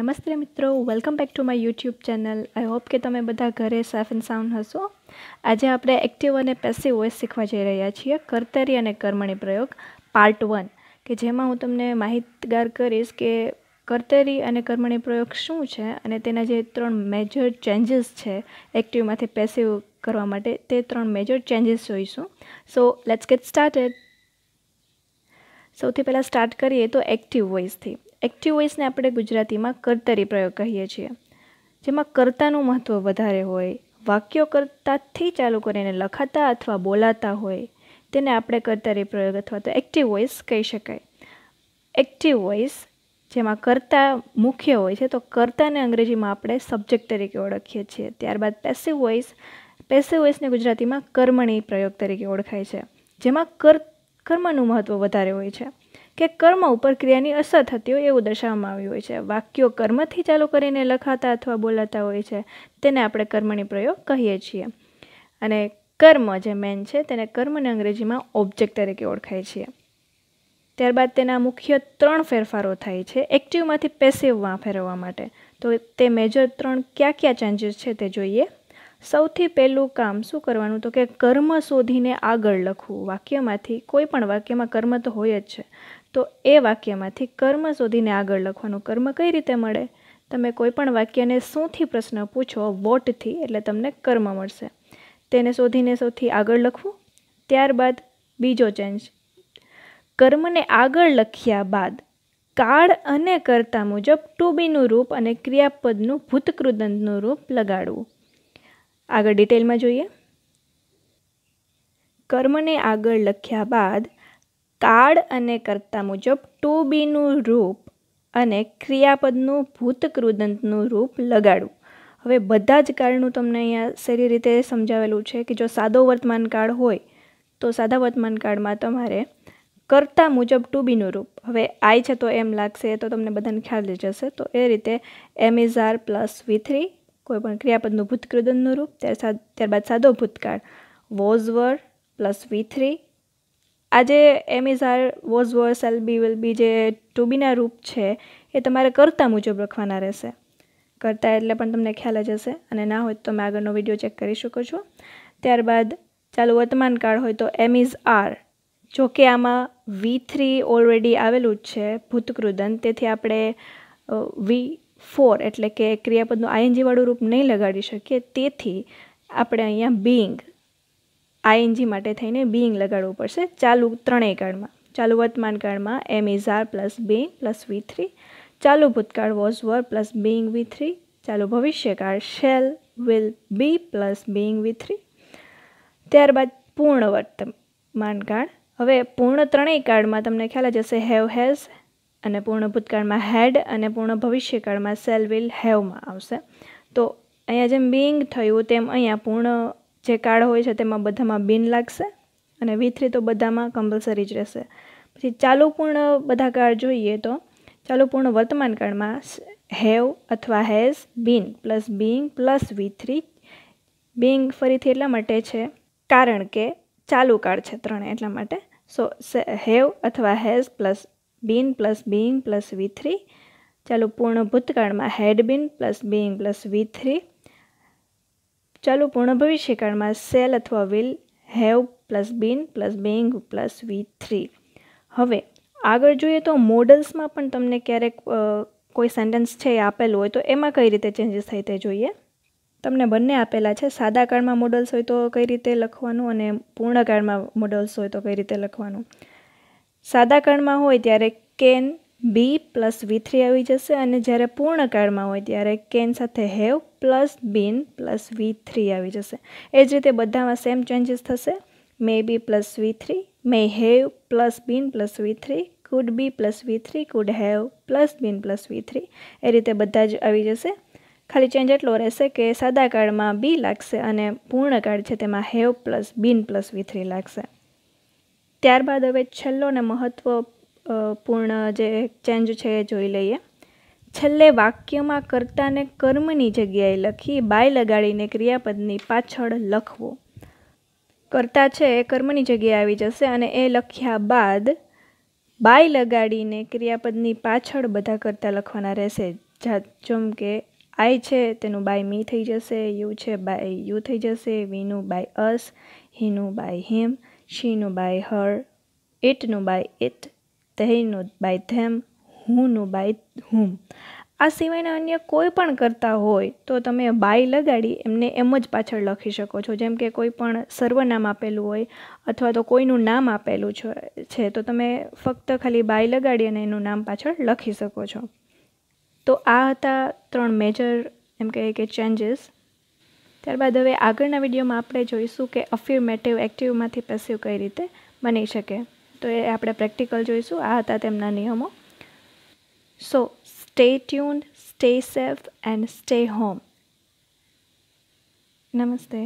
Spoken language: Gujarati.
નમસ્તે મિત્રો welcome back to my YouTube channel I hope કે તમે બધા ઘરે સેફ એન્ડ સાઉન્ડ હશો આજે આપણે એક્ટિવ અને પેસિવ વોઇસ શીખવા જઈ રહ્યા છીએ કર્તરી અને કર્મણી પ્રયોગ પાર્ટ વન કે જેમાં હું તમને માહિતગાર કરીશ કે કર્તરી અને કર્મણી પ્રયોગ શું છે અને તેના જે ત્રણ મેજર ચેન્જીસ છે એક્ટિવમાંથી પેસિવ કરવા માટે તે ત્રણ મેજર ચેન્જીસ જોઈશું સો લેટ્સ ગેટ સ્ટાર્ટેડ સૌથી પહેલાં સ્ટાર્ટ કરીએ તો એક્ટિવ વોઇસથી એક્ટિવ વોઇસને આપણે ગુજરાતીમાં કર્તરી પ્રયોગ કહીએ છીએ જેમાં કર્તાનું મહત્ત્વ વધારે હોય વાક્યો કર્તાથી ચાલુ કરીને લખાતા અથવા બોલાતા હોય તેને આપણે કર્તરી પ્રયોગ અથવા તો એક્ટિવ વોઇસ કહી શકાય એક્ટિવ વોઇસ જેમાં કરતા મુખ્ય હોય છે તો કર્તાને અંગ્રેજીમાં આપણે સબ્જેક્ટ તરીકે ઓળખીએ છીએ ત્યારબાદ પેસિવ વોઇસ પેસિવ વોઇસને ગુજરાતીમાં કર્મણી પ્રયોગ તરીકે ઓળખાય છે જેમાં કર્ કર્મનું મહત્ત્વ વધારે હોય છે કે કર્મ ઉપર ક્રિયાની અસર થતી હોય એવું દર્શાવવામાં આવ્યું હોય છે વાક્યો કર્મથી ચાલુ કરીને લખાતા અથવા બોલાતા હોય છે તેને આપણે કર્મની પ્રયોગ કહીએ છીએ અને કર્મ જે મેન છે તેને કર્મને અંગ્રેજીમાં ઓબ્જેક્ટ તરીકે ઓળખાય છે ત્યારબાદ તેના મુખ્ય ત્રણ ફેરફારો થાય છે એક્ટિવમાંથી પેસિવમાં ફેરવવા માટે તો તે મેજર ત્રણ કયા કયા ચેન્જીસ છે તે જોઈએ સૌથી પહેલું કામ શું કરવાનું તો કે કર્મ શોધીને આગળ લખવું વાક્યમાંથી કોઈ પણ વાક્યમાં કર્મ તો હોય જ છે તો એ વાક્યમાંથી કર્મ શોધીને આગળ લખવાનું કર્મ કઈ રીતે મળે તમે કોઈપણ વાક્યને શુંથી પ્રશ્ન પૂછો વોટથી એટલે તમને કર્મ મળશે તેને શોધીને સૌથી આગળ લખવું ત્યારબાદ બીજો ચેન્જ કર્મને આગળ લખ્યા બાદ કાળ અને કરતા મુજબ ટુ બીનું રૂપ અને ક્રિયાપદનું ભૂતકૃદંતનું રૂપ લગાડવું આગળ ડિટેલમાં જોઈએ કર્મને આગળ લખ્યા બાદ કાળ અને કર્તા મુજબ ટુ બીનું રૂપ અને ક્રિયાપદનું ભૂતકૃદંતનું રૂપ લગાડવું હવે બધા જ કાળનું તમને અહીંયા સારી રીતે સમજાવેલું છે કે જો સાદો વર્તમાનકાળ હોય તો સાદા વર્તમાન વર્તમાનકાળમાં તમારે કરતા મુજબ ટુ બીનું રૂપ હવે આઈ છે તો એમ લાગશે તો તમને બધાને ખ્યાલ જશે તો એ રીતે am is are plus V three કોઈપણ ક્રિયાપદનું ભૂતકૃદનનું રૂપ ત્યાર ત્યારબાદ સાદો ભૂતકાળ was were plus V three આજે am is are was were એલ બી વિલ બી જે ટુ રૂપ છે એ તમારે કરતા મુજબ રખવાના રહેશે કરતા એટલે પણ તમને ખ્યાલ જ હશે અને ના હોય તો તમે આગળનો વિડીયો ચેક કરી શકો છો ત્યારબાદ ચાલો કાળ હોય તો એમ ઇઝ આર જો કે આમાં વી થ્રી ઓલરેડી આવેલું જ છે ભૂતકૃદન તેથી આપણે વી ફોર એટલે કે ક્રિયાપદનું આઈએનજીવાળું રૂપ નહીં લગાડી શકીએ તેથી આપણે અહીંયા બિંગ આઈએનજી માટે થઈને બિંગ લગાડવું પડશે ચાલુ ત્રણેય કાળમાં ચાલુ વર્તમાન કાળમાં am is are plus being plus V three ચાલુ ભૂતકાળ was were plus being V three ચાલુ ભવિષ્યકાળ shall will be plus being V three ત્યારબાદ પૂર્ણ વર્તમાન કાળ હવે પૂર્ણ ત્રણેય કાળમાં તમને ખ્યાલ જ હશે હેવ હેઝ અને પૂર્ણ ભૂતકાળમાં હેડ અને પૂર્ણ ભવિષ્યકાળમાં સેલ વિલ હેવમાં આવશે તો અહીંયા જેમ બિંગ થયું તેમ અહીંયા પૂર્ણ જે કાર્ડ હોય છે તેમાં બધામાં બિન લાગશે અને વી થ્રી તો બધામાં કમ્પલસરી જ રહેશે પછી ચાલુપૂર્ણ બધા કાર્ડ જોઈએ તો ચાલુપૂર્ણ વર્તમાન કાળમાં હેવ અથવા has been plus being plus V three being ફરીથી એટલા માટે છે કારણ કે ચાલુ કાળ છે ત્રણે એટલા માટે સો હેવ અથવા has plus been plus being plus V three ચાલુ પૂર્ણ ભૂતકાળમાં had been plus being plus V three ચાલો પૂર્ણ ભવિષ્યકાળમાં સેલ અથવા will have plus been plus being plus V three હવે આગળ જોઈએ તો મોડલ્સમાં પણ તમને ક્યારેક કોઈ સેન્ટેન્સ છે એ આપેલું હોય તો એમાં કઈ રીતે ચેન્જીસ થાય તે જોઈએ તમને બંને આપેલા છે સાદા કાળમાં મોડલ્સ હોય તો કઈ રીતે લખવાનું અને પૂર્ણ કાળમાં મોડલ્સ હોય તો કઈ રીતે લખવાનું સાદા કાળમાં હોય ત્યારે can be plus V three આવી જશે અને જ્યારે પૂર્ણકાળમાં હોય ત્યારે કેન સાથે have plus been plus V three આવી જશે એ જ રીતે બધામાં સેમ ચેન્જીસ થશે may be plus V three may have plus been plus V three could be plus V three could have plus been plus V three એ રીતે બધા જ આવી જશે ખાલી ચેન્જ એટલો રહેશે કે સાદા કાર્ડમાં બી લાગશે અને પૂર્ણ કાર્ડ છે તેમાં have plus been plus V three લાગશે ત્યારબાદ હવે છેલ્લો ને મહત્ત્વ પૂર્ણ જે ચેન્જ છે એ જોઈ લઈએ છેલ્લે વાક્યમાં કર્તાને કર્મની જગ્યાએ લખી બાય લગાડીને ક્રિયાપદની પાછળ લખવો કર્તા છે એ કર્મની જગ્યાએ આવી જશે અને એ લખ્યા બાદ બાય લગાડીને ક્રિયાપદની પાછળ બધા કરતા લખવાના રહેશે જેમ કે આઈ છે તેનું બાય મી થઈ જશે યુ છે બાય યુ થઈ જશે વીનું બાય અસ હીનું બાય હિમ શીનું બાય હર ઇટનું by it they by them them who no by whom આ સિવાયના અન્ય કોઈ પણ કરતા હોય તો તમે બાય લગાડી એમને એમ જ પાછળ લખી શકો છો જેમ કે કોઈ પણ સર્વનામ આપેલું હોય અથવા તો કોઈનું નામ આપેલું છે તો તમે ફક્ત ખાલી બાય લગાડી અને એનું નામ પાછળ લખી શકો છો તો આ હતા ત્રણ મેજર એમ કહે કે ચેન્જીસ ત્યારબાદ હવે આગળના વિડીયોમાં આપણે જોઈશું કે અફિર્મેટિવ એક્ટિવમાંથી પેસિવ કઈ રીતે બની શકે तो ये आपरे प्रैक्टिकल જોઈશું આ હતા તેના નિયમો so stay tune stay safe and stay home નમસ્તે